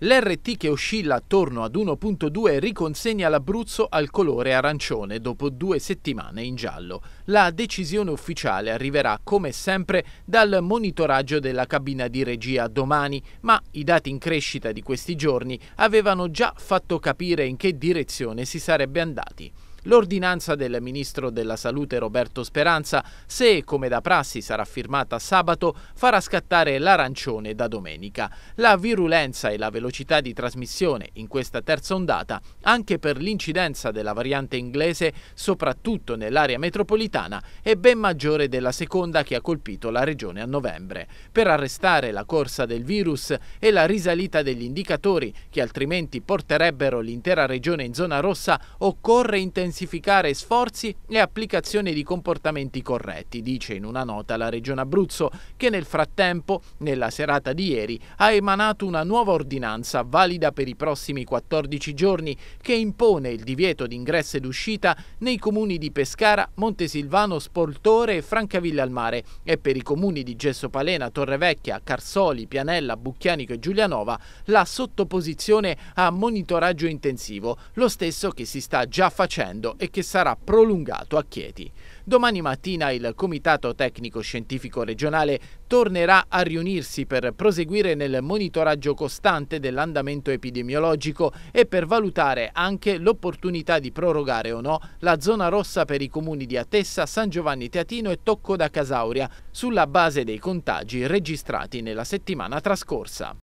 L'RT che oscilla attorno ad 1.2 riconsegna l'Abruzzo al colore arancione dopo due settimane in giallo. La decisione ufficiale arriverà come sempre dal monitoraggio della cabina di regia domani, ma i dati in crescita di questi giorni avevano già fatto capire in che direzione si sarebbe andati l'ordinanza del Ministro della Salute Roberto Speranza se, come da prassi, sarà firmata sabato, farà scattare l'arancione da domenica. La virulenza e la velocità di trasmissione in questa terza ondata, anche per l'incidenza della variante inglese, soprattutto nell'area metropolitana, è ben maggiore della seconda che ha colpito la regione a novembre. Per arrestare la corsa del virus e la risalita degli indicatori che altrimenti porterebbero l'intera regione in zona rossa, occorre intensificare intensificare sforzi e applicazione di comportamenti corretti, dice in una nota la Regione Abruzzo, che nel frattempo, nella serata di ieri, ha emanato una nuova ordinanza valida per i prossimi 14 giorni che impone il divieto di ingresso ed uscita nei comuni di Pescara, Montesilvano, Spoltore e Francavilla al Mare e per i comuni di Gessopalena, Torrevecchia, Carsoli, Pianella, Bucchianico e Giulianova la sottoposizione a monitoraggio intensivo, lo stesso che si sta già facendo trentino e che sarà prolungato a Chieti. Domani mattina il Comitato Tecnico Scientifico Regionale tornerà a riunirsi per proseguire nel monitoraggio costante dell'andamento epidemiologico e per valutare anche l'opportunità di prorogare o no la zona rossa per i comuni di Atessa, San Giovanni Teatino e Tocco da Casauria sulla base dei contagi registrati nella settimana trascorsa.